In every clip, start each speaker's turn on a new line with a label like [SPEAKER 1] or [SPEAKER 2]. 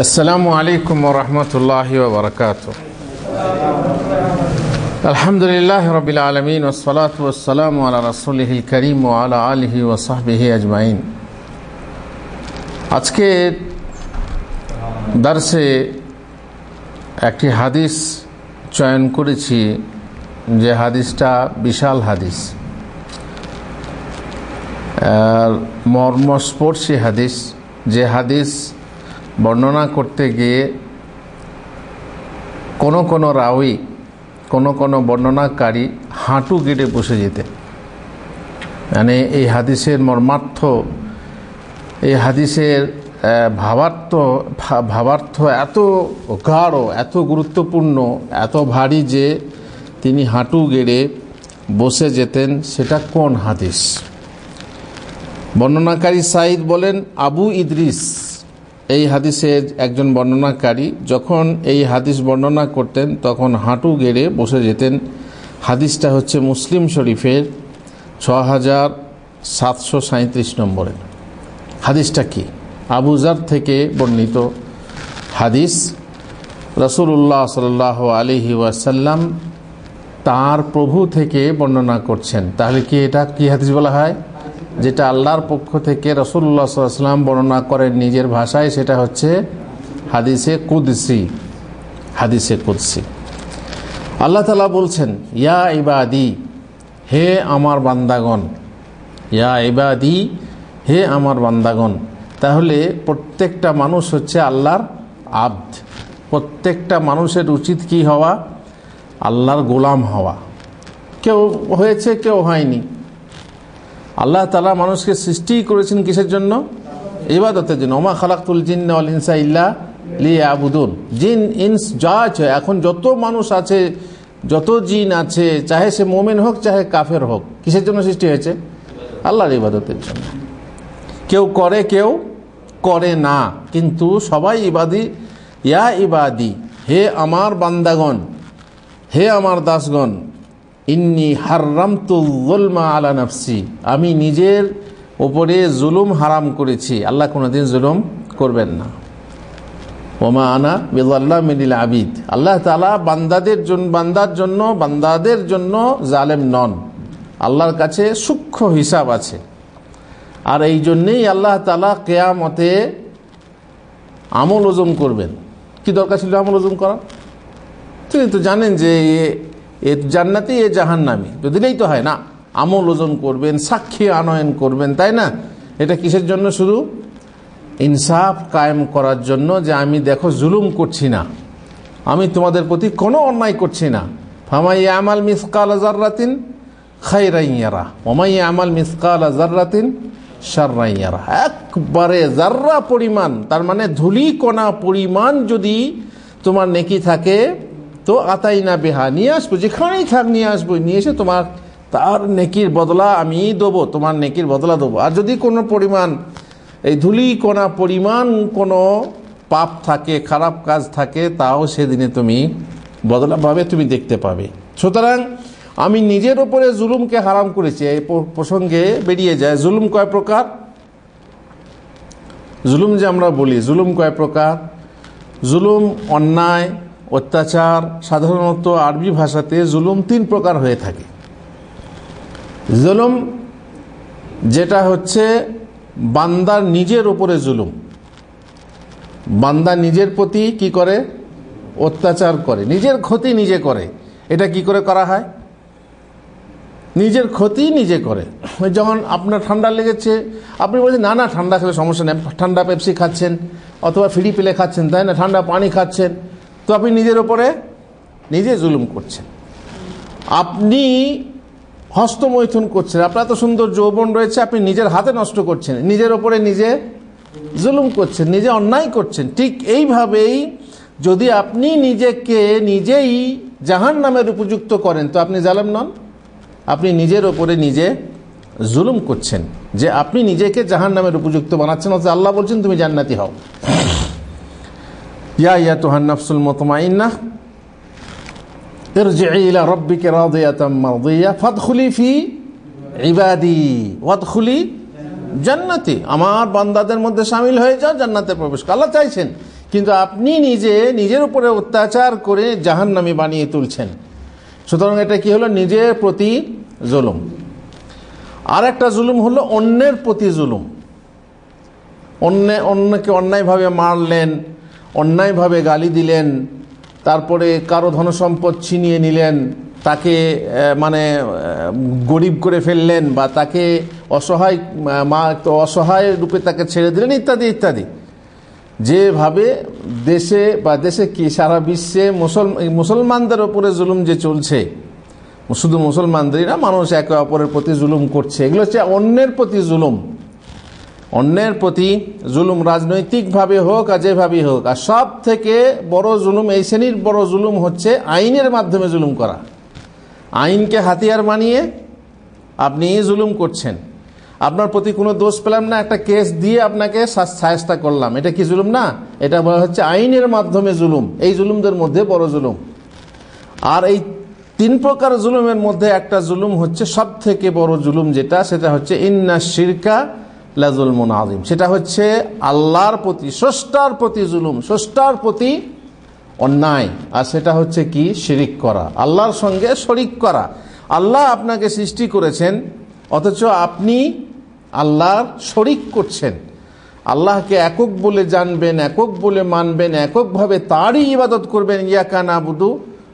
[SPEAKER 1] আসসালামু আলাইকুম রহমতুল্লাহি আলহামদুলিল্লাহ রবিল আলমিন ওসলাতাম রসুলহিল করিম ও আলা আলহি ও সাহবিহি আজমাইন আজকে দার্সে একটি হাদিস চয়ন করেছি যে হাদিসটা বিশাল হাদিস মর্মস্পর্শী হাদিস যে হাদিস বর্ণনা করতে গিয়ে কোনো কোনো রাউই কোনো কোনো বর্ণনাকারী হাঁটু গেড়ে বসে যেতে মানে এই হাদিসের মর্মার্থ এই হাদিসের ভাবার্থ ভাবার্থ এত গাঢ় এত গুরুত্বপূর্ণ এত ভারী যে তিনি হাঁটু গেড়ে বসে যেতেন সেটা কোন হাদিস বর্ণনাকারী সাইদ বলেন আবু ইদ্রিস এই হাদিসের একজন বর্ণনাকারী যখন এই হাদিস বর্ণনা করতেন তখন হাঁটু গেড়ে বসে যেতেন হাদিসটা হচ্ছে মুসলিম শরীফের ছ হাজার সাতশো সাঁত্রিশ নম্বরের হাদিসটা কি আবুজার থেকে বর্ণিত হাদিস রসুল্লাহ সাল আলহি ওয়াসাল্লাম তার প্রভু থেকে বর্ণনা করছেন তাহলে কি এটা কি হাদিস বলা হয় যেটা আল্লাহর পক্ষ থেকে রসুল্লা সাল্লাম বর্ণনা করেন নিজের ভাষায় সেটা হচ্ছে হাদিসে কুদসি হাদিসে কুদসি আল্লাহ তালা বলছেন ইয়া ইবাদি হে আমার বান্দাগণ ইয়া ইবাদি হে আমার বান্দাগণ তাহলে প্রত্যেকটা মানুষ হচ্ছে আল্লাহর আব্দ প্রত্যেকটা মানুষের উচিত কি হওয়া আল্লাহর গোলাম হওয়া কেউ হয়েছে কেউ হয়নি আল্লাহ তালা মানুষকে সৃষ্টি করেছেন কিসের জন্য ইবাদতের জন্য ওমা খালাকুল জিনসা ইনসা ইল্লা লিয়া আবুদুল জিন ইনস যা আছে এখন যত মানুষ আছে যত জিন আছে চাহে সে মোমেন হোক চাহে কাফের হোক কিসের জন্য সৃষ্টি হয়েছে আল্লাহর ইবাদতের জন্য কেউ করে কেউ করে না কিন্তু সবাই ইবাদি ইয়া ইবাদি হে আমার বান্দাগণ হে আমার দাসগণ ইন্নি হারামতুলমা আলা নাফসি আমি নিজের ওপরে জুলুম হারাম করেছি আল্লাহ কোনোদিন জুলুম করবেন না ওমা আনা বিদাল্লাহ মিনিল আবিদ আল্লাহ তালা বান্দাদের জন্য বান্দার জন্য বান্দাদের জন্য জালেম নন আল্লাহর কাছে সূক্ষ্ম হিসাব আছে আর এই জন্যেই আল্লাহ তালা কেয়ামতে আমল ওজন করবেন কি দরকার ছিল আমল ওজন করা তিনি তো জানেন যে এ জান্নাতি এ জাহান্নামি তো দিলেই তো হয় না আমল ওজন করবেন সাক্ষী আনয়ন করবেন তাই না এটা কিসের জন্য শুধু ইনসাফ কায়েম করার জন্য যে আমি দেখো জুলুম করছি না আমি তোমাদের প্রতি কোনো অন্যায় করছি না ফামাই আমাল মিসকাল জাররাতিন খাইরাইয়ারা ওমাই আমাল মিসকাল জাররাতিন সাররাইয়ারা একবারে জাররা পরিমাণ তার মানে ধুলি কণা পরিমাণ যদি তোমার নেকি থাকে তো আতাই না বেহা নিয়ে আসবো যেখানেই থাক নিয়ে আসবো নিয়ে এসে তোমার তার নেকির বদলা আমি দেবো তোমার নেকির বদলা দেবো আর যদি কোনো পরিমাণ এই ধুলি কোনা পরিমাণ কোনো পাপ থাকে খারাপ কাজ থাকে তাও সেদিনে তুমি বদলাভাবে তুমি দেখতে পাবে সুতরাং আমি নিজের ওপরে জুলুমকে হারাম করেছি এই প্রসঙ্গে বেরিয়ে যায় জুলুম কয় প্রকার জুলুম যে আমরা বলি জুলুম কয় প্রকার জুলুম অন্যায় অত্যাচার সাধারণত আরবি ভাষাতে জুলুম তিন প্রকার হয়ে থাকে জুলুম যেটা হচ্ছে বান্দার নিজের ওপরে জুলুম বান্দা নিজের প্রতি কি করে অত্যাচার করে নিজের ক্ষতি নিজে করে এটা কি করে করা হয় নিজের ক্ষতি নিজে করে যখন আপনার ঠান্ডা লেগেছে আপনি বলছেন না না ঠান্ডা খেলে সমস্যা নেই ঠান্ডা পেপসি খাচ্ছেন অথবা ফিরি পেলে খাচ্ছেন তাই না ঠান্ডা পানি খাচ্ছেন তো আপনি নিজের ওপরে নিজে জুলুম করছেন আপনি হস্তমৈথুন করছেন আপনার তো সুন্দর যৌবন রয়েছে আপনি নিজের হাতে নষ্ট করছেন নিজের ওপরে নিজে জুলুম করছেন নিজে অন্যায় করছেন ঠিক এইভাবেই যদি আপনি নিজেকে নিজেই জাহান নামের উপযুক্ত করেন তো আপনি জালেম নন আপনি নিজের ওপরে নিজে জুলুম করছেন যে আপনি নিজেকে জাহান নামের উপযুক্ত বানাচ্ছেন অথচ আল্লাহ বলছেন তুমি জান্নাতি হও ইয়া ইয়া আমার বান্দাদের মধ্যে সামিল হয়ে যাও জান্নাতে প্রবেশ আল্লাহ চাইছেন কিন্তু আপনি নিজে নিজের উপরে অত্যাচার করে জাহান্নামি বানিয়ে তুলছেন সুতরাং এটা কি হলো নিজের প্রতি জুলুম আর একটা জুলুম হলো অন্যের প্রতি জুলুম অন্য অন্যকে অন্যায়ভাবে মারলেন অন্যায়ভাবে গালি দিলেন তারপরে কারো ধনসম্পদ ছিনিয়ে নিলেন তাকে মানে গরিব করে ফেললেন বা তাকে অসহায় মা অসহায় রূপে তাকে ছেড়ে দিলেন ইত্যাদি ইত্যাদি যেভাবে দেশে বা দেশে কি সারা বিশ্বে মুসল মুসলমানদের ওপরে জুলুম যে চলছে শুধু মুসলমানদেরই না মানুষ একে অপরের প্রতি জুলুম করছে এগুলো হচ্ছে অন্যের প্রতি জুলুম অন্যের প্রতি জুলুম রাজনৈতিকভাবে হোক আর যেভাবেই হোক আর সব থেকে বড় জুলুম এই শ্রেণীর বড় জুলুম হচ্ছে আইনের মাধ্যমে জুলুম করা আইনকে হাতিয়ার মানিয়ে আপনি জুলুম করছেন আপনার প্রতি কোনো দোষ পেলাম না একটা কেস দিয়ে আপনাকে সায়স্তা করলাম এটা কি জুলুম না এটা বলা হচ্ছে আইনের মাধ্যমে জুলুম এই জুলুমদের মধ্যে বড় জুলুম আর এই তিন প্রকার জুলুমের মধ্যে একটা জুলুম হচ্ছে সব থেকে বড় জুলুম যেটা সেটা হচ্ছে ইন্না শিরকা লাজুল মন আজিম সেটা হচ্ছে আল্লাহর প্রতি স্রষ্টার প্রতি জুলুম স্রষ্টার প্রতি অন্যায় আর সেটা হচ্ছে কি শিরিক করা আল্লাহর সঙ্গে শরিক করা আল্লাহ আপনাকে সৃষ্টি করেছেন অথচ আপনি আল্লাহর শরিক করছেন আল্লাহকে একক বলে জানবেন একক বলে মানবেন এককভাবে তারই ইবাদত করবেন ইয়াকান আবুদু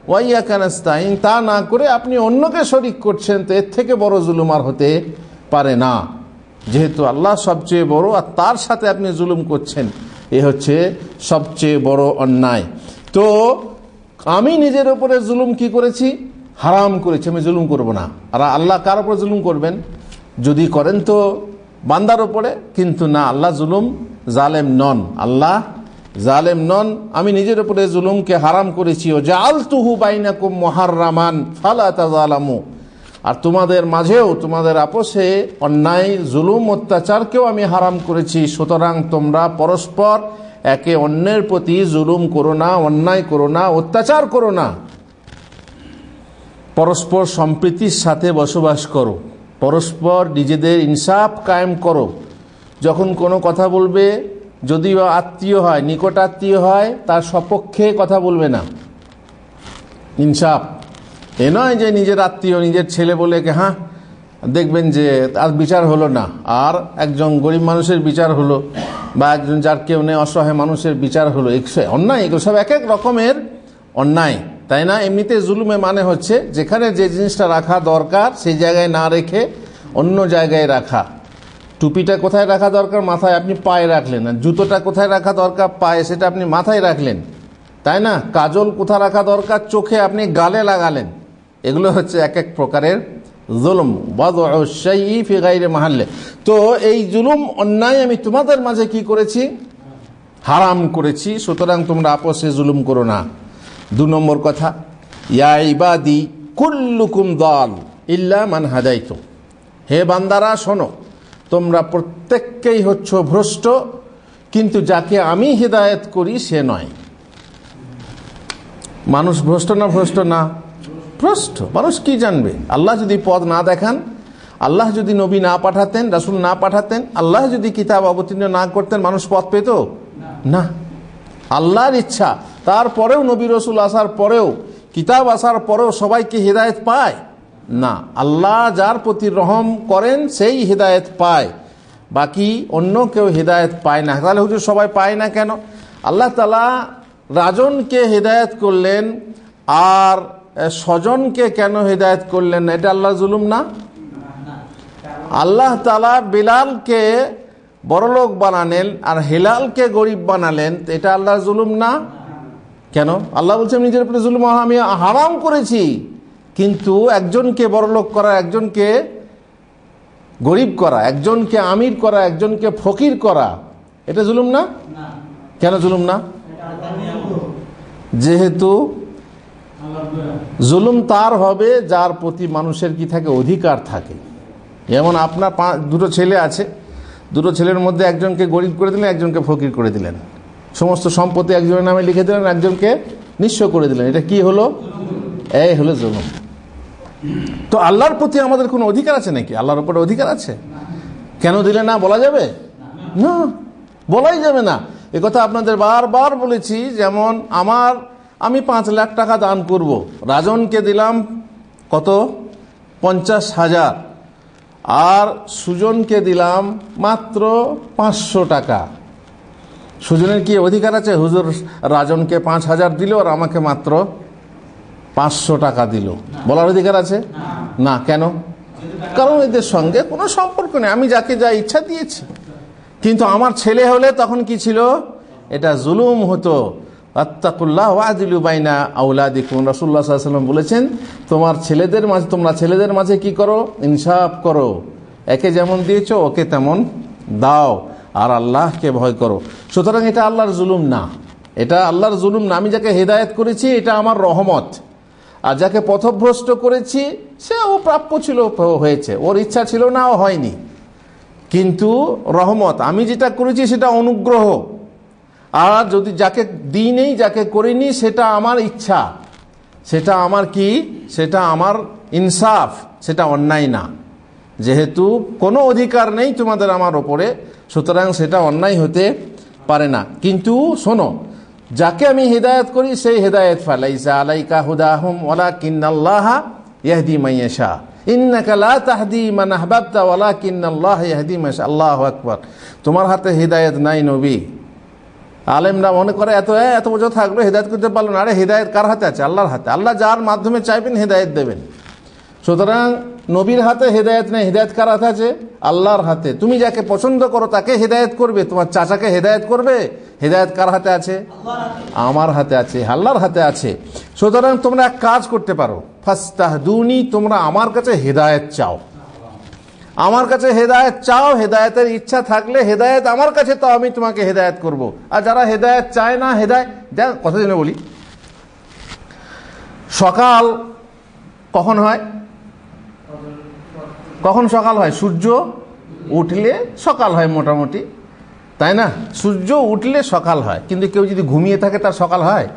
[SPEAKER 1] ওয়াইয়াকানাস্তাইন তা না করে আপনি অন্যকে শরিক করছেন তো এর থেকে বড় জুলুমার হতে পারে না যেহেতু আল্লাহ সবচেয়ে বড় আর তার সাথে আপনি জুলুম করছেন এ হচ্ছে সবচেয়ে বড় অন্যায় তো আমি নিজের উপরে জুলুম কি করেছি হারাম করেছি আমি জুলুম করব না আর আল্লাহ কার উপরে জুলুম করবেন যদি করেন তো বান্দার ওপরে কিন্তু না আল্লাহ জুলুম জালেম নন আল্লাহ জালেম নন আমি নিজের উপরে জুলুমকে হারাম করেছি ও যে আলতুহু বাইনাকুম রামান ফালা আলামু আর তোমাদের মাঝেও তোমাদের আপোষে অন্যায় জুলুম অত্যাচারকেও আমি হারাম করেছি সুতরাং তোমরা পরস্পর একে অন্যের প্রতি জুলুম করো না অন্যায় করো না অত্যাচার করো না পরস্পর সম্প্রীতির সাথে বসবাস করো পরস্পর নিজেদের ইনসাফ কায়েম করো যখন কোনো কথা বলবে যদিও আত্মীয় হয় নিকট আত্মীয় হয় তার সপক্ষে কথা বলবে না ইনসাফ এ নয় যে নিজের আত্মীয় নিজের ছেলে বলে হ্যাঁ দেখবেন যে আর বিচার হলো না আর একজন গরিব মানুষের বিচার হলো বা একজন যার কেউ নেই অসহায় মানুষের বিচার হলো অন্যায় এগুলো সব এক এক রকমের অন্যায় তাই না এমনিতে জুলুমে মানে হচ্ছে যেখানে যে জিনিসটা রাখা দরকার সেই জায়গায় না রেখে অন্য জায়গায় রাখা টুপিটা কোথায় রাখা দরকার মাথায় আপনি পায়ে রাখলেন আর জুতোটা কোথায় রাখা দরকার পায়ে সেটা আপনি মাথায় রাখলেন তাই না কাজল কোথায় রাখা দরকার চোখে আপনি গালে লাগালেন এগুলো হচ্ছে এক এক প্রকারের জুলুম ফি গাইরে মাহাল্লে তো এই জুলুম অন্যায় আমি তোমাদের মাঝে কি করেছি হারাম করেছি সুতরাং তোমরা আপসে জুলুম করো না দু নম্বর কথা ইয়াইবাদি কুল্লুকুম দল ইল্লা মান হাজাইত হে বান্দারা শোনো তোমরা প্রত্যেককেই হচ্ছ ভ্রষ্ট কিন্তু যাকে আমি হিদায়ত করি সে নয় মানুষ ভ্রষ্ট না ভ্রষ্ট না প্রশ্ন মানুষ কি জানবে আল্লাহ যদি পদ না দেখান আল্লাহ যদি নবী না পাঠাতেন রাসুল না পাঠাতেন আল্লাহ যদি কিতাব অবতীর্ণ না করতেন মানুষ পথ পেত না আল্লাহর ইচ্ছা তারপরেও নবী রসুল আসার পরেও কিতাব আসার পরেও সবাইকে হৃদায়ত পায় না আল্লাহ যার প্রতি রহম করেন সেই হৃদায়ত পায় বাকি অন্য কেউ হৃদায়ত পায় না তাহলে হুজুর সবাই পায় না কেন আল্লাহ তালা রাজনকে হৃদায়ত করলেন আর স্বজনকে কেন হৃদায়ত করলেন এটা আল্লাহ জুলুম না আল্লাহ তালা বিলালকে বড়লোক বানালেন আর হেলালকে গরিব বানালেন এটা আল্লাহ জুলুম না কেন আল্লাহ বলছেন নিজের উপরে জুলুম আমি হারাম করেছি কিন্তু একজনকে বড়লোক করা একজনকে গরিব করা একজনকে আমির করা একজনকে ফকির করা এটা জুলুম না কেন জুলুম না যেহেতু জুলুম তার হবে যার প্রতি মানুষের কি থাকে অধিকার থাকে যেমন আপনার দুটো ছেলে আছে দুটো ছেলের মধ্যে একজনকে গরিব করে দিলেন একজনকে ফকির করে দিলেন সমস্ত সম্পত্তি একজনের নামে লিখে দিলেন একজনকে নিঃস্ব করে দিলেন এটা কি হলো এই হলো জুলুম তো আল্লাহর প্রতি আমাদের কোনো অধিকার আছে নাকি আল্লাহর উপরে অধিকার আছে কেন দিলে না বলা যাবে না বলাই যাবে না কথা আপনাদের বারবার বলেছি যেমন আমার আমি পাঁচ লাখ টাকা দান করব। রাজনকে দিলাম কত পঞ্চাশ হাজার আর সুজনকে দিলাম মাত্র পাঁচশো টাকা সুজনের কি অধিকার আছে হুজুর রাজনকে পাঁচ হাজার দিল আর আমাকে মাত্র পাঁচশো টাকা দিল বলার অধিকার আছে না কেন কারণ এদের সঙ্গে কোনো সম্পর্ক নেই আমি যাকে যা ইচ্ছা দিয়েছি কিন্তু আমার ছেলে হলে তখন কি ছিল এটা জুলুম হতো বাইনা রসুল্লাহ সাল্লাম বলেছেন তোমার ছেলেদের মাঝে তোমরা ছেলেদের মাঝে কি করো ইনসাফ করো একে যেমন দিয়েছ ওকে তেমন দাও আর আল্লাহকে ভয় করো সুতরাং এটা আল্লাহর জুলুম না এটা আল্লাহর জুলুম না আমি যাকে হেদায়ত করেছি এটা আমার রহমত আর যাকে পথভ্রষ্ট করেছি সে ও প্রাপ্য ছিল হয়েছে ওর ইচ্ছা ছিল না ও হয়নি কিন্তু রহমত আমি যেটা করেছি সেটা অনুগ্রহ আর যদি যাকে দিনেই যাকে করিনি সেটা আমার ইচ্ছা সেটা আমার কি সেটা আমার ইনসাফ সেটা অন্যায় না যেহেতু কোনো অধিকার নেই তোমাদের আমার ওপরে সুতরাং সেটা অন্যায় হতে পারে না কিন্তু শোনো যাকে আমি হেদায়ত করি সেই হেদায়ত ফালাইসা আলাইকা হুদাহম ওলা কিন্নাল্লাহা ইয়াহদি মাইয়াশা তোমার হাতে হৃদায়ত নাই নবী আলেমরা মনে করে এত এত বছর থাকলো হেদায়ত করতে পারলো না আরে হৃদায়ত কার হাতে আছে আল্লাহর হাতে আল্লাহ যার মাধ্যমে চাইবেন হেদায়ত দেবেন সুতরাং নবীর হাতে হেদায়ত নেই হৃদায়ত কার হাতে আছে আল্লাহর হাতে তুমি যাকে পছন্দ করো তাকে হেদায়ত করবে তোমার চাচাকে হেদায়ত করবে হেদায়ত কার হাতে আছে আমার হাতে আছে আল্লাহর হাতে আছে সুতরাং তোমরা এক কাজ করতে পারো ফাস্তাহদুনি তোমরা আমার কাছে হেদায়ত চাও আমার কাছে হেদায়ত চাও হেদায়তের ইচ্ছা থাকলে হেদায়ত আমার কাছে তো আমি তোমাকে হেদায়ত করব। আর যারা হেদায়ত চায় না হেদায়ত দেখ কথা জেনে বলি সকাল কখন হয় কখন সকাল হয় সূর্য উঠলে সকাল হয় মোটামুটি তাই না সূর্য উঠলে সকাল হয় কিন্তু কেউ যদি ঘুমিয়ে থাকে তার সকাল হয়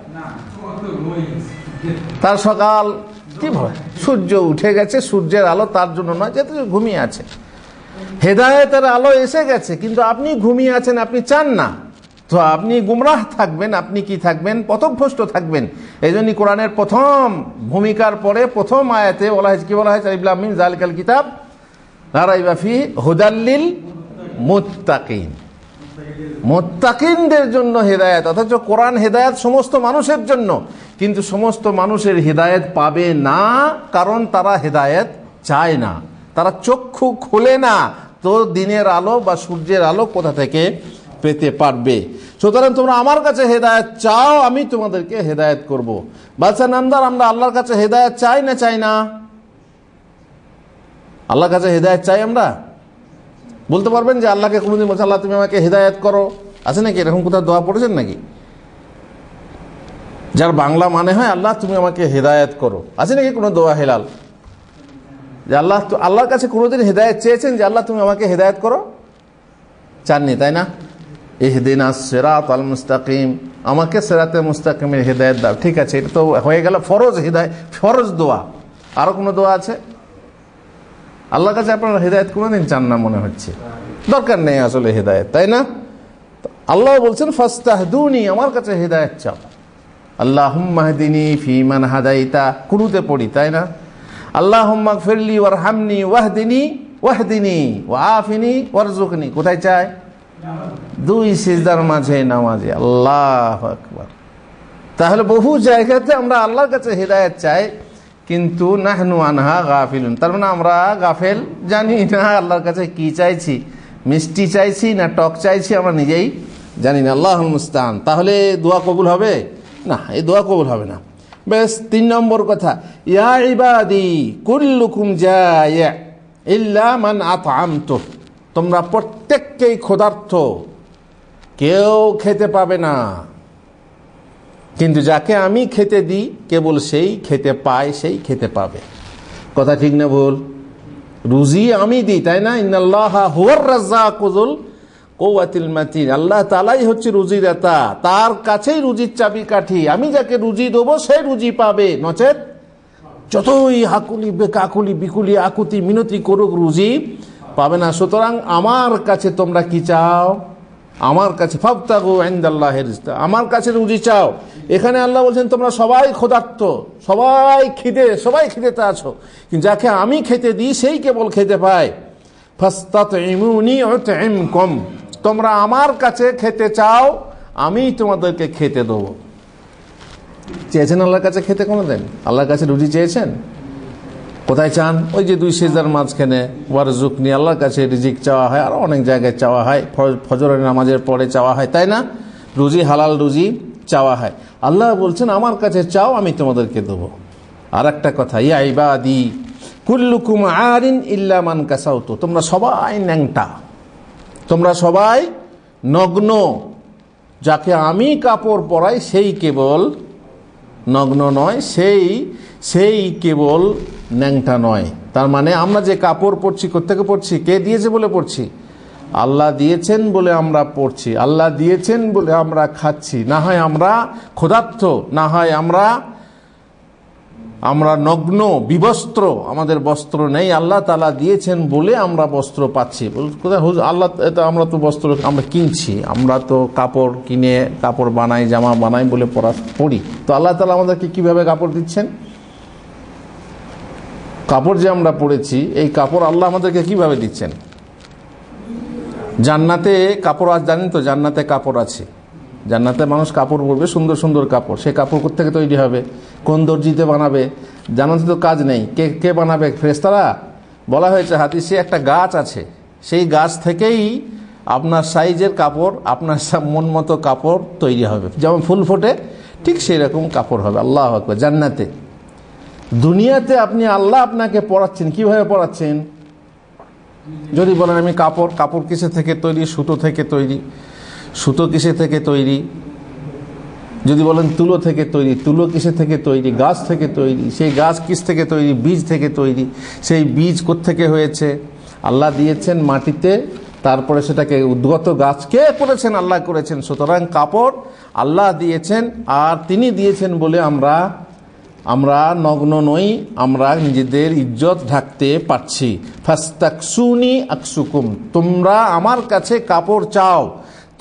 [SPEAKER 1] তার সকাল ভয় সূর্য উঠে গেছে সূর্যের আলো তার জন্য নয় যেহেতু ঘুমিয়ে আছে হেদায়তের আলো এসে গেছে কিন্তু আপনি ঘুমিয়ে আছেন আপনি চান না তো আপনি গুমরাহ থাকবেন আপনি কি থাকবেন পথভ্রষ্ট থাকবেন এই জন্যই কোরআনের প্রথম ভূমিকার পরে প্রথম আয়াতে বলা হয়েছে কি বলা হয়েছে ইবলামিন জালকাল কিতাব রারাইবাফি হুদাল্লিল মোত্তাকিন মোত্তাকিনদের জন্য হেদায়ত অথচ কোরআন হেদায়ত সমস্ত মানুষের জন্য কিন্তু সমস্ত মানুষের হৃদায়ত পাবে না কারণ তারা হৃদায়ত চায় না তারা চক্ষু খোলে না তো দিনের আলো বা সূর্যের আলো কোথা থেকে পেতে পারবে সুতরাং তোমরা আমার কাছে হেদায়ত চাও আমি তোমাদেরকে হেদায়ত করব। বাদশাহ নামদার আমরা আল্লাহর কাছে হেদায়ত চাই না চাই না আল্লাহর কাছে হেদায়ত চাই আমরা বলতে পারবেন যে আল্লাহকে কোনোদিন বলছে আল্লাহ তুমি আমাকে হেদায়ত করো আছে নাকি এরকম কোথাও দোয়া পড়েছেন নাকি যার বাংলা মানে হয় আল্লাহ তুমি আমাকে হেদায়ত করো আছে নাকি কোনো দোয়া হেলাল যে আল্লাহ আল্লাহর কাছে কোনোদিন হেদায়ত চেয়েছেন যে আল্লাহ তুমি আমাকে হেদায়ত করো চাননি তাই না এহদিন সেরাত আল মুস্তাকিম আমাকে সেরাতে মুস্তাকিমের হেদায়ত দাও ঠিক আছে এটা তো হয়ে গেল ফরজ হেদায় ফরজ দোয়া আরও কোনো দোয়া আছে আল্লাহর কাছে আপনার হেদায়ত কোনোদিন চান না মনে হচ্ছে দরকার নেই আসলে হেদায়ত তাই না আল্লাহ বলছেন ফাস্তাহদুনি আমার কাছে হেদায়ত চাও আল্লাহ কুরুতে পড়ি তাই না হামনি ওয়াফিনী কোথায় চায় দুই সিজদার মাঝে আল্লাহ তাহলে বহু জায়গাতে আমরা আল্লাহর কাছে হৃদায়ত চাই কিন্তু নাহনু আনহা গাফিলুন তার মানে আমরা গাফেল জানি না আল্লাহর কাছে কি চাইছি মিষ্টি চাইছি না টক চাইছি আমরা নিজেই জানি না আল্লাহ মুস্তান তাহলে দোয়া কবুল হবে না এই দোয়া কবুল হবে না বেশ তিন নম্বর কথা ইয়া ইবাদি কুল্লুকুম জায়া ইল্লা মান আত তোমরা প্রত্যেককেই ক্ষুধার্থ কেউ খেতে পাবে না কিন্তু যাকে আমি খেতে দিই কেবল সেই খেতে পায় সেই খেতে পাবে কথা ঠিক না বল রুজি আমি দিই তাই না ইন্নাল্লাহ হুয়ার রাজ্জা কুজুল কৌয়াতিল মাতিন আল্লাহ তালাই হচ্ছে রুজিদাতা তার কাছেই রুজির চাবি কাঠি আমি যাকে রুজি দেবো সে রুজি পাবে নচেত যতই হাকুলি কাকুলি বিকুলি আকুতি মিনতি করুক রুজি পাবে না সুতরাং আমার কাছে তোমরা কি চাও আমার কাছে আমার কাছে রুজি চাও এখানে আল্লাহ বলছেন তোমরা সবাই ক্ষোধার্ত সবাই খিদে সবাই খিদে তা আছো কিন্তু যাকে আমি খেতে দিই সেই কেবল খেতে পায় ফাস্তাত ইমুনি কম তোমরা আমার কাছে খেতে চাও আমি তোমাদেরকে খেতে দেবো চেয়েছেন আল্লাহর কাছে খেতে কোনো দিন আল্লাহর কাছে রুটি চেয়েছেন কোথায় চান ওই যে দুই সেজার মাঝখানে ওয়ার জুক নিয়ে আল্লাহর কাছে রিজিক চাওয়া হয় আর অনেক জায়গায় চাওয়া হয় ফজরের নামাজের পরে চাওয়া হয় তাই না রুজি হালাল রুজি চাওয়া হয় আল্লাহ বলছেন আমার কাছে চাও আমি তোমাদেরকে দেবো আর একটা কথা ইয়াই বা দি কুল্লুকুম আরিন ইল্লা মান কাসাউতো তোমরা সবাই ন্যাংটা তোমরা সবাই নগ্ন যাকে আমি কাপড় পরাই সেই কেবল নগ্ন নয় সেই সেই কেবল ন্যাংটা নয় তার মানে আমরা যে কাপড় পরছি কোথেকে পরছি কে দিয়েছে বলে পড়ছি আল্লাহ দিয়েছেন বলে আমরা পড়ছি আল্লাহ দিয়েছেন বলে আমরা খাচ্ছি না হয় আমরা ক্ষুধার্থ না হয় আমরা আমরা নগ্ন বিবস্ত্র আমাদের বস্ত্র নেই আল্লাহ তালা দিয়েছেন বলে আমরা বস্ত্র পাচ্ছি কোথায় আল্লাহ আমরা তো বস্ত্র আমরা কিনছি আমরা তো কাপড় কিনে কাপড় বানাই জামা বানাই বলে পড়া পড়ি তো আল্লাহ তালা আমাদেরকে কিভাবে কাপড় দিচ্ছেন কাপড় যে আমরা পড়েছি এই কাপড় আল্লাহ আমাদেরকে কিভাবে দিচ্ছেন জান্নাতে কাপড় আজ জানেন তো জান্নাতে কাপড় আছে জান্নাতে মানুষ কাপড় পরবে সুন্দর সুন্দর কাপড় সে কাপড় থেকে তৈরি হবে কোন দর্জিতে বানাবে জানাতে তো কাজ নেই কে কে বানাবে ফ্রেস্তারা বলা হয়েছে সে একটা গাছ আছে সেই গাছ থেকেই আপনার সাইজের কাপড় আপনার মন মতো কাপড় তৈরি হবে যেমন ফুল ফোটে ঠিক সেই রকম কাপড় হবে আল্লাহ আকবর জান্নাতে দুনিয়াতে আপনি আল্লাহ আপনাকে পড়াচ্ছেন কিভাবে পড়াচ্ছেন যদি বলেন আমি কাপড় কাপড় কিসে থেকে তৈরি সুতো থেকে তৈরি সুতো কিসে থেকে তৈরি যদি বলেন তুলো থেকে তৈরি তুলো কিসে থেকে তৈরি গাছ থেকে তৈরি সেই গাছ কিস থেকে তৈরি বীজ থেকে তৈরি সেই বীজ থেকে হয়েছে আল্লাহ দিয়েছেন মাটিতে তারপরে সেটাকে উদ্গত গাছকে করেছেন আল্লাহ করেছেন সুতরাং কাপড় আল্লাহ দিয়েছেন আর তিনি দিয়েছেন বলে আমরা আমরা নগ্ন নই আমরা নিজেদের ইজ্জত ঢাকতে পারছি ফাস্তাকসুনি আকসুকুম তোমরা আমার কাছে কাপড় চাও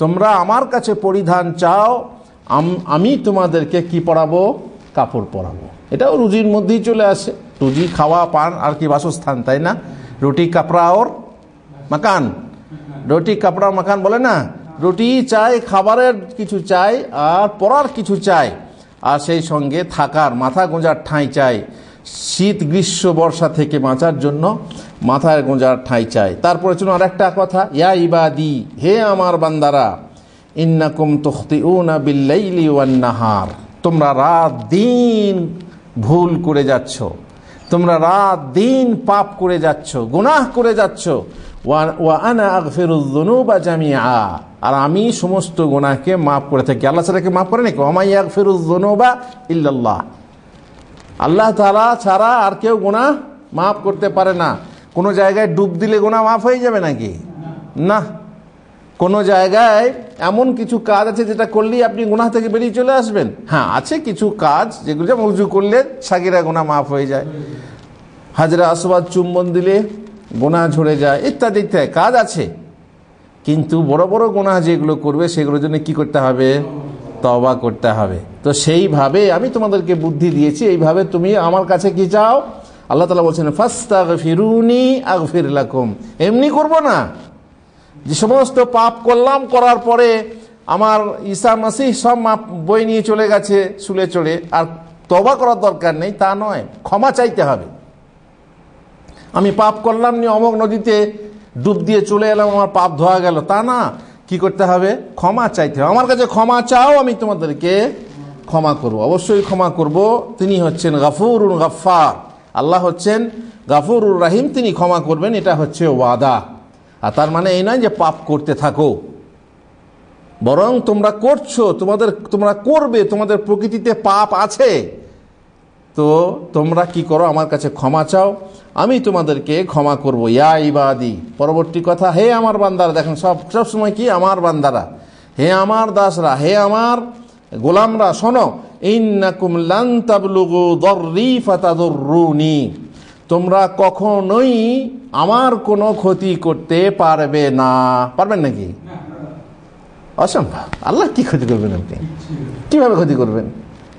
[SPEAKER 1] তোমরা আমার কাছে পরিধান চাও আমি তোমাদেরকে কি পরাবো কাপড় পরাবো এটাও রুজির মধ্যেই চলে আসে রুজি খাওয়া পান আর কি বাসস্থান তাই না রুটি কাপড়া ওর মাকান রুটি কাপড়া মাকান বলে না রুটি চাই খাবারের কিছু চাই আর পরার কিছু চাই আর সেই সঙ্গে থাকার মাথা গোঁজার ঠাঁই চাই শীত গ্রীষ্ম বর্ষা থেকে বাঁচার জন্য মাথার গোঁজার ঠাঁই চায় তারপরে চলুন আর একটা কথা ইয়া ইবাদি হে আমার বান্দারা ইন্নাকুম তখতি উনা বিল্লাইলি ওয়ান্নাহার তোমরা রাত দিন ভুল করে যাচ্ছ তোমরা রাত দিন পাপ করে যাচ্ছ গুনাহ করে যাচ্ছ আর আমি সমস্ত গোনাকে মাফ করে থাকি আল্লাহ সেটাকে মাফ করে নাকি ওমাই বা ইল্লাল্লাহ আল্লাহ তালা ছাড়া আর কেউ গোনা মাফ করতে পারে না কোনো জায়গায় ডুব দিলে গোনা মাফ হয়ে যাবে নাকি না কোনো জায়গায় এমন কিছু কাজ আছে যেটা করলেই আপনি গোনা থেকে বেরিয়ে চলে আসবেন হ্যাঁ আছে কিছু কাজ যেগুলো যেমন উজু করলে সাকিরা গোনা মাফ হয়ে যায় হাজরা আসবাদ চুম্বন দিলে গোনা ঝরে যায় ইত্যাদি ইত্যাদি কাজ আছে কিন্তু বড় বড় গোনা যেগুলো করবে সেগুলোর জন্য কি করতে হবে তবা করতে হবে তো সেইভাবে আমি তোমাদেরকে বুদ্ধি দিয়েছি এইভাবে তুমি আমার কাছে কি চাও আল্লাহ তালা বলছেন ফাস্তা ফিরুনি আগ ফিরলাকুম এমনি করব না যে সমস্ত পাপ করলাম করার পরে আমার ঈসা মাসি সব মাপ বই নিয়ে চলে গেছে শুলে চলে আর তবা করার দরকার নেই তা নয় ক্ষমা চাইতে হবে আমি পাপ করলাম নি অমক নদীতে ডুব দিয়ে চলে এলাম আমার পাপ ধোয়া গেল তা না কি করতে হবে ক্ষমা চাইতে হবে আমার কাছে ক্ষমা চাও আমি তোমাদেরকে ক্ষমা করব অবশ্যই ক্ষমা করব তিনি হচ্ছেন গাফুরুল গাফার আল্লাহ হচ্ছেন গাফুরুর রাহিম তিনি ক্ষমা করবেন এটা হচ্ছে ওয়াদা আর তার মানে এই নয় যে পাপ করতে থাকো বরং তোমরা করছো তোমাদের তোমরা করবে তোমাদের প্রকৃতিতে পাপ আছে তো তোমরা কি করো আমার কাছে ক্ষমা চাও আমি তোমাদেরকে ক্ষমা করবো ইয়া ইবাদি পরবর্তী কথা হে আমার বান্দারা দেখেন সব সবসময় কি আমার বান্দারা হে আমার দাসরা হে আমার গোলামরা শোনো তোমরা কখনোই আমার কোনো ক্ষতি করতে পারবে না পারবেন নাকি অসম্ভব আল্লাহ কি ক্ষতি করবেন আপনি কিভাবে ক্ষতি করবেন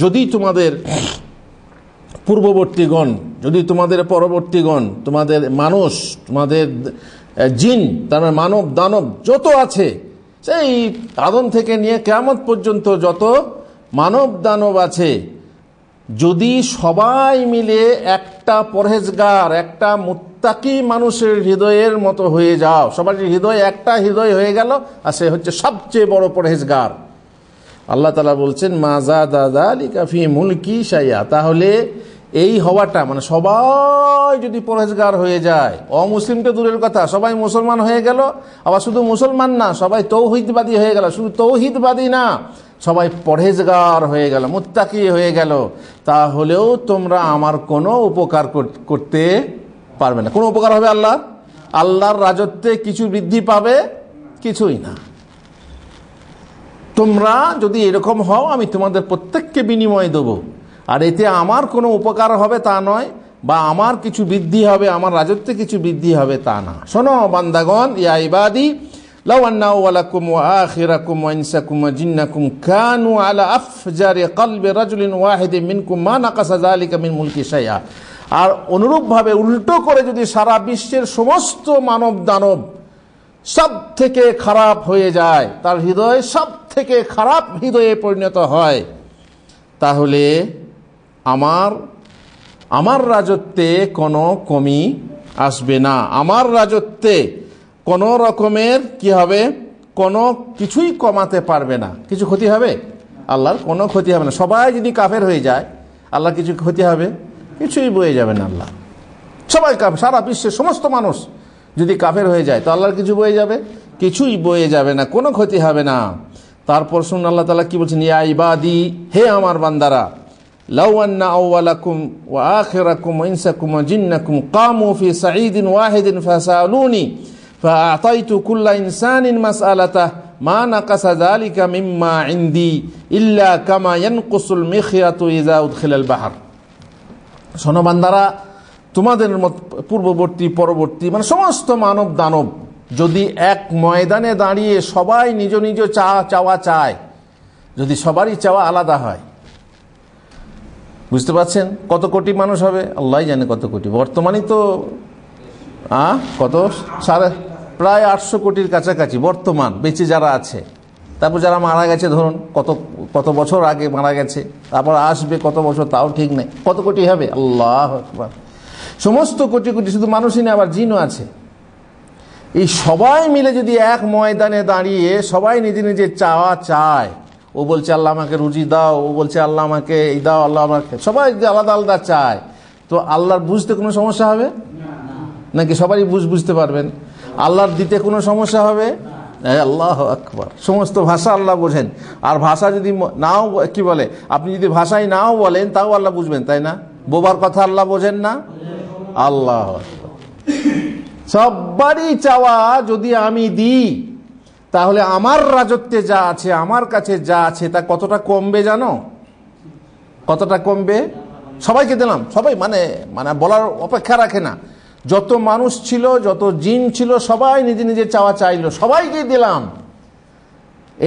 [SPEAKER 1] যদি তোমাদের পূর্ববর্তীগণ যদি তোমাদের পরবর্তীগণ তোমাদের মানুষ তোমাদের জিন তার মানব দানব যত আছে সেই আদম থেকে নিয়ে কেমত পর্যন্ত যত মানব দানব আছে যদি সবাই মিলে একটা পরহেজগার একটা মুত্তাকি মানুষের হৃদয়ের মতো হয়ে যাও সবার হৃদয় একটা হৃদয় হয়ে গেল আর সে হচ্ছে সবচেয়ে বড় পরহেজগার আল্লাহ তালা বলছেন মাজা দাদা লিকাফি মুলকি সাইয়া তাহলে এই হওয়াটা মানে সবাই যদি পরেজগার হয়ে যায় অমুসলিমটা দূরের কথা সবাই মুসলমান হয়ে গেল আবার শুধু মুসলমান না সবাই তৌহিদবাদী হয়ে গেল শুধু তৌহিদবাদী না সবাই পরহেজগার হয়ে গেল মুত্তাকি হয়ে গেল তাহলেও তোমরা আমার কোনো উপকার করতে পারবে না কোনো উপকার হবে আল্লাহ আল্লাহর রাজত্বে কিছু বৃদ্ধি পাবে কিছুই না তোমরা যদি এরকম হও আমি তোমাদের প্রত্যেককে বিনিময় দেব আর এতে আমার কোনো উপকার হবে তা নয় বা আমার কিছু বৃদ্ধি হবে আমার রাজত্বে কিছু বৃদ্ধি হবে তা না শোনো বান্দাগন ইয়াইবাদি কানু আলা রাজুলিন জালিকা মিন আর অনুরূপভাবে উল্টো করে যদি সারা বিশ্বের সমস্ত মানব দানব সব থেকে খারাপ হয়ে যায় তার হৃদয় সব থেকে খারাপ হৃদয়ে পরিণত হয় তাহলে আমার আমার রাজত্বে কোনো কমি আসবে না আমার রাজত্বে কোনো রকমের কি হবে কোনো কিছুই কমাতে পারবে না কিছু ক্ষতি হবে আল্লাহর কোনো ক্ষতি হবে না সবাই যদি কাফের হয়ে যায় আল্লাহ কিছু ক্ষতি হবে কিছুই বয়ে যাবে না আল্লাহ সবাই কাফের সারা বিশ্বের সমস্ত মানুষ যদি কাফের হয়ে যায় তো আল্লাহর কিছু বয়ে যাবে কিছুই বয়ে যাবে না কোনো ক্ষতি হবে না তারপর শুনুন আল্লাহ তালা কি বলছেন ইয়া ইবাদি হে আমার বান্দারা লাউআন্না আউ্লাকুম ও আখেরাকুম ইনসাকুম জিন্নাকুম কামু ফি সাঈদিন ওয়াহিদিন ফাসালুনি فأعطيت كل إنسان مسألته ما نقص ذلك مما عندي إلا كما ينقص المخيط إذا أدخل البحر শোনো বান্দারা তোমাদের পূর্ববর্তী পরবর্তী মানে সমস্ত মানব দানব যদি এক ময়দানে দাঁড়িয়ে সবাই নিজ নিজ চা চাওয়া চায় যদি সবারই চাওয়া আলাদা হয় বুঝতে পারছেন কত কোটি মানুষ হবে আল্লাহ জানে কত কোটি বর্তমানে তো আ কত সাড়ে প্রায় আটশো কোটির কাছাকাছি বর্তমান বেঁচে যারা আছে তারপর যারা মারা গেছে ধরুন কত কত বছর আগে মারা গেছে তারপর আসবে কত বছর তাও ঠিক নেই কত কোটি হবে আল্লাহ সমস্ত কোটি কোটি শুধু মানুষই না আবার জিনও আছে এই সবাই মিলে যদি এক ময়দানে দাঁড়িয়ে সবাই নিজে নিজে চাওয়া চায় ও বলছে আল্লাহ আমাকে রুজি দাও ও বলছে আল্লাহ আমাকে এই দাও আল্লাহ আমাকে সবাই আলাদা আলাদা চায় তো আল্লাহর বুঝতে কোনো সমস্যা হবে নাকি সবারই বুঝ বুঝতে পারবেন আল্লাহর দিতে কোনো সমস্যা হবে আল্লাহ আকবর সমস্ত ভাষা আল্লাহ বোঝেন আর ভাষা যদি নাও কি বলে আপনি যদি ভাষায় নাও বলেন তাও আল্লাহ বুঝবেন তাই না বোবার কথা আল্লাহ বোঝেন না আল্লাহ সববারই চাওয়া যদি আমি দিই তাহলে আমার রাজত্বে যা আছে আমার কাছে যা আছে তা কতটা কমবে জানো কতটা কমবে সবাইকে দিলাম সবাই মানে মানে বলার অপেক্ষা রাখে না যত মানুষ ছিল যত জিন ছিল সবাই নিজে নিজে চাওয়া চাইলো সবাইকে দিলাম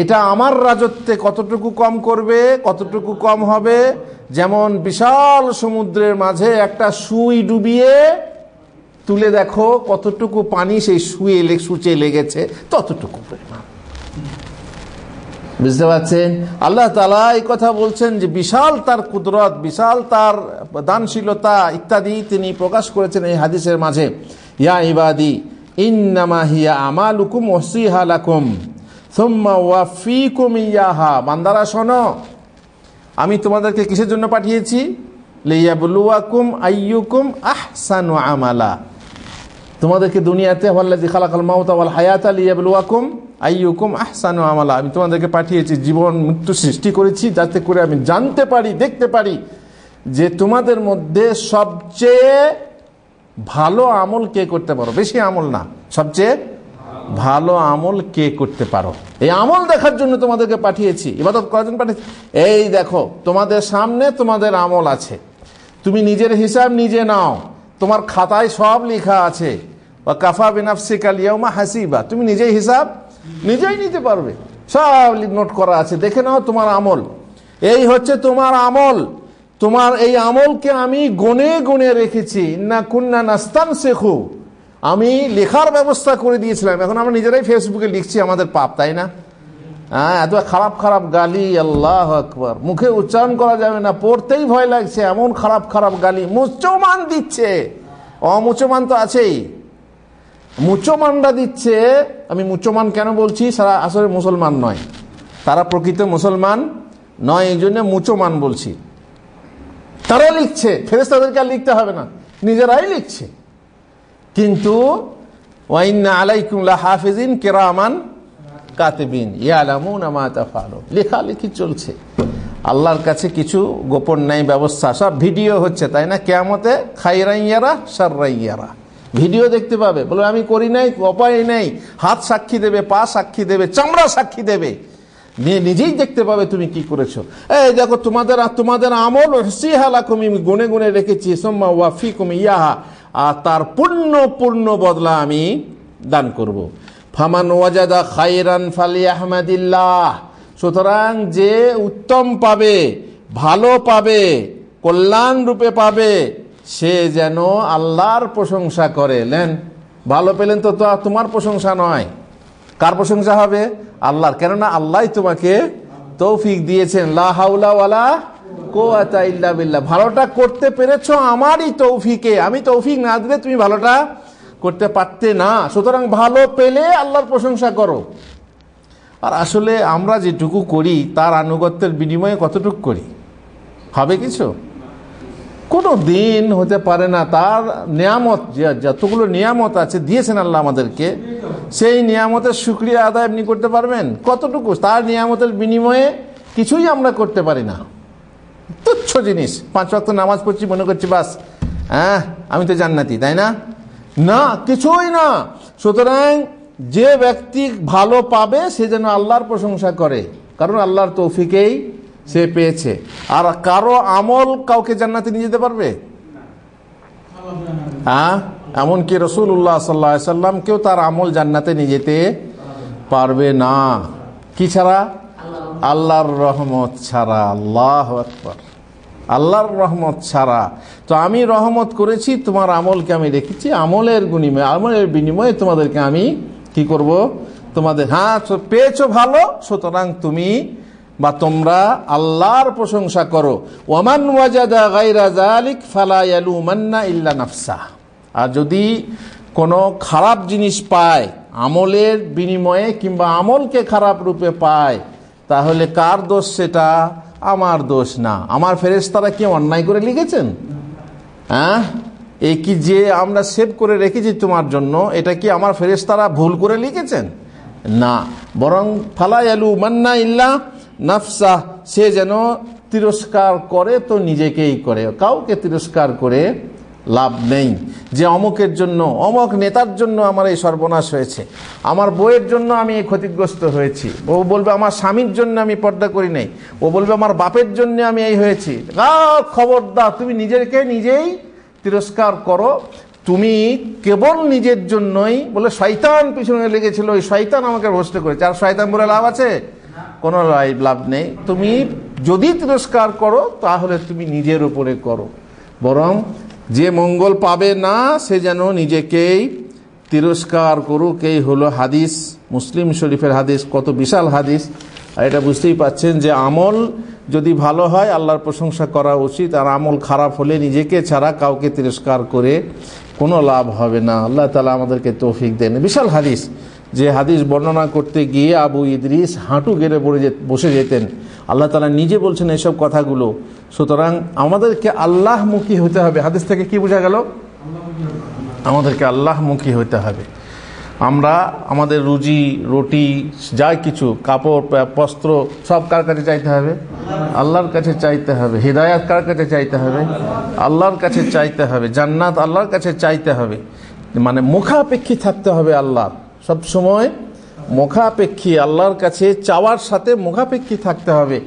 [SPEAKER 1] এটা আমার রাজত্বে কতটুকু কম করবে কতটুকু কম হবে যেমন বিশাল সমুদ্রের মাঝে একটা সুই ডুবিয়ে তুলে দেখো কতটুকু পানি সেই শুয়ে সূচে লেগেছে ততটুকু বুঝতে পারছেন আল্লাহ তালা এই কথা বলছেন যে বিশাল তার কুদরত বিশাল তার দানশীলতা ইত্যাদি তিনি প্রকাশ করেছেন এই হাদিসের মাঝে ইয়া ইবাদি ইন্নামা হিয়া আমালুকুম ওসিহা লাকুম সোম্মা ওয়াফিকুম ইয়াহা বান্দারা শোনো আমি তোমাদেরকে কিসের জন্য পাঠিয়েছি লিয়াবলুয়াকুম আইয়ুকুম আহসানু আমালা তোমাদেরকে দুনিয়াতে হল্লাজি খালাকাল মাউতা হায়াত আলী আবলুয়াকুম আইয়ুকুম আহসানু আমালা আমি তোমাদেরকে পাঠিয়েছি জীবন মৃত্যু সৃষ্টি করেছি যাতে করে আমি জানতে পারি দেখতে পারি যে তোমাদের মধ্যে সবচেয়ে ভালো আমল কে করতে পারো বেশি আমল না সবচেয়ে ভালো আমল কে করতে পারো এই আমল দেখার জন্য তোমাদেরকে পাঠিয়েছি ইবাদত কয়জন পাঠিয়েছি এই দেখো তোমাদের সামনে তোমাদের আমল আছে তুমি নিজের হিসাব নিজে নাও তোমার খাতায় সব লেখা আছে বা কাফা বিনাফসি কালিয়াউমা হাসিবা তুমি নিজেই হিসাব নিজেই নিতে পারবে সব নোট করা আছে দেখে নাও তোমার আমল এই হচ্ছে তোমার আমল তোমার এই আমলকে আমি গুনে গুনে রেখেছি না কুন্না নাস্তান শেখু আমি লেখার ব্যবস্থা করে দিয়েছিলাম এখন আমরা নিজেরাই ফেসবুকে লিখছি আমাদের পাপ তাই না হ্যাঁ এত খারাপ খারাপ গালি আল্লাহ আকবর মুখে উচ্চারণ করা যাবে না পড়তেই ভয় লাগছে এমন খারাপ খারাপ গালি মুসলমান দিচ্ছে অমুসলমান তো আছেই মুচমানরা দিচ্ছে আমি মুচমান কেন বলছি সারা আসলে মুসলমান নয় তারা প্রকৃত মুসলমান নয় এই জন্য মুচমান বলছি তারা লিখছে ফেরেস তাদেরকে আর লিখতে হবে না নিজেরাই লিখছে কিন্তু লেখালেখি চলছে আল্লাহর কাছে কিছু গোপন নাই ব্যবস্থা সব ভিডিও হচ্ছে তাই না কেয়ামতে খাইরাইয়ারা সার্রাইয়ারা ভিডিও দেখতে পাবে বলবে আমি করি নাই অপায় নাই হাত সাক্ষী দেবে পা সাক্ষী দেবে চামড়া সাক্ষী দেবে নিয়ে নিজেই দেখতে পাবে তুমি কি করেছো এই দেখো তোমাদের তোমাদের আমল সিহালাকুম আমি গুনে গুনে রেখেছি সোম্মা ওয়াফি কুমি ইয়াহা আর তার পূর্ণ পূর্ণ বদলা আমি দান করব। ফামান ওয়াজাদা খাইরান ফালি আহমদিল্লাহ সুতরাং যে উত্তম পাবে ভালো পাবে কল্যাণ রূপে পাবে সে যেন আল্লাহর প্রশংসা করে লেন ভালো পেলেন তো তোমার প্রশংসা নয় কার প্রশংসা হবে আল্লাহর কেননা আল্লাহ তোমাকে তৌফিক দিয়েছেন ইল্লা বিল্লাহ ভালোটা করতে পেরেছ আমারই তৌফিকে আমি তৌফিক না দিলে তুমি ভালোটা করতে পারতে না সুতরাং ভালো পেলে আল্লাহর প্রশংসা করো আর আসলে আমরা যেটুকু করি তার আনুগত্যের বিনিময়ে কতটুকু করি হবে কিছু কোনো দিন হতে পারে না তার নিয়ামত যতগুলো নিয়ামত আছে দিয়েছেন আল্লাহ আমাদেরকে সেই নিয়ামতের সুক্রিয়া আদায় আপনি করতে পারবেন কতটুকু তার নিয়ামতের বিনিময়ে কিছুই আমরা করতে পারি না তুচ্ছ জিনিস পাঁচ ওয়াক্ত নামাজ পড়ছি মনে করছি বাস হ্যাঁ আমি তো জান্নাতি তাই না না কিছুই না সুতরাং যে ব্যক্তি ভালো পাবে সে যেন আল্লাহর প্রশংসা করে কারণ আল্লাহর তৌফিকেই সে পেয়েছে আর কারো আমল কাউকে জান্নাতে নিয়ে যেতে পারবে হ্যাঁ এমনকি উল্লাহ সাল্লা কেউ তার আমল জান্নাতে নিয়ে যেতে পারবে না কি ছাড়া আল্লাহর রহমত ছাড়া আল্লাহ আকবর আল্লাহর রহমত ছাড়া তো আমি রহমত করেছি তোমার আমলকে আমি রেখেছি আমলের গুণিময় আমলের বিনিময়ে তোমাদেরকে আমি কি করব তোমাদের হ্যাঁ পেয়েছো ভালো সুতরাং তুমি বা তোমরা আল্লাহর প্রশংসা করো ওমান আর যদি কোনো খারাপ জিনিস পায় আমলের বিনিময়ে কিংবা আমলকে খারাপ রূপে পায় তাহলে কার দোষ সেটা আমার দোষ না আমার তারা কি অন্যায় করে লিখেছেন হ্যাঁ এ কি যে আমরা সেভ করে রেখেছি তোমার জন্য এটা কি আমার তারা ভুল করে লিখেছেন না বরং ফালাই আলু মান্না ইল্লা নাফসা সে যেন তিরস্কার করে তো নিজেকেই করে কাউকে তিরস্কার করে লাভ নেই যে অমুকের জন্য অমক নেতার জন্য আমার এই সর্বনাশ হয়েছে আমার বইয়ের জন্য আমি এই ক্ষতিগ্রস্ত হয়েছি ও বলবে আমার স্বামীর জন্য আমি পর্দা করি নাই ও বলবে আমার বাপের জন্য আমি এই হয়েছি খবর দা তুমি নিজেকে নিজেই তিরস্কার করো তুমি কেবল নিজের জন্যই বলে শয়তান পিছনে লেগেছিল ওই শয়তান আমাকে ভ্রষ্ট করেছে আর শয়তান বলে লাভ আছে কোনো লাভ নেই তুমি যদি তিরস্কার করো তাহলে তুমি নিজের উপরে করো বরং যে মঙ্গল পাবে না সে যেন নিজেকেই তিরস্কার করুক এই হলো হাদিস মুসলিম শরীফের হাদিস কত বিশাল হাদিস আর এটা বুঝতেই পাচ্ছেন যে আমল যদি ভালো হয় আল্লাহর প্রশংসা করা উচিত আর আমল খারাপ হলে নিজেকে ছাড়া কাউকে তিরস্কার করে কোনো লাভ হবে না আল্লাহ তালা আমাদেরকে তৌফিক দেন বিশাল হাদিস যে হাদিস বর্ণনা করতে গিয়ে আবু ইদ্রিস হাঁটু গেড়ে পড়ে বসে যেতেন আল্লাহ তালা নিজে বলছেন এইসব কথাগুলো সুতরাং আমাদেরকে আল্লাহ মুখী হতে হবে হাদিস থেকে কি বোঝা গেল আমাদেরকে আল্লাহমুখী হতে হবে আমরা আমাদের রুজি রুটি যা কিছু কাপড় বস্ত্র সব কার কাছে চাইতে হবে আল্লাহর কাছে চাইতে হবে হৃদায়ত কার কাছে চাইতে হবে আল্লাহর কাছে চাইতে হবে জান্নাত আল্লাহর কাছে চাইতে হবে মানে মুখাপেক্ষী থাকতে হবে আল্লাহ সবসময় মুখাপেক্ষী আল্লাহর কাছে চাওয়ার সাথে মুখাপেক্ষী থাকতে হবে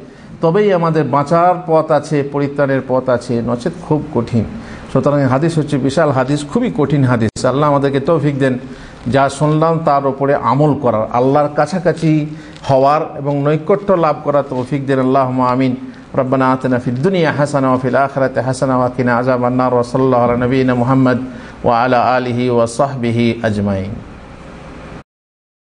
[SPEAKER 1] তবেই আমাদের বাঁচার পথ আছে পরিত্রাণের পথ আছে নচেত খুব কঠিন সুতরাং হাদিস হচ্ছে বিশাল হাদিস খুবই কঠিন হাদিস আল্লাহ আমাদেরকে তৌফিক দেন যা শুনলাম তার ওপরে আমল করার আল্লাহর কাছাকাছি হওয়ার এবং নৈকট্য লাভ করার তৌফিক দেন আল্লাহ আমিন ربنا آتنا হাসান الدنيا حسنة وفي الآخرة حسنة وقنا عذاب النار وصلى الله على نبينا محمد وعلى آله وصحبه أجمعين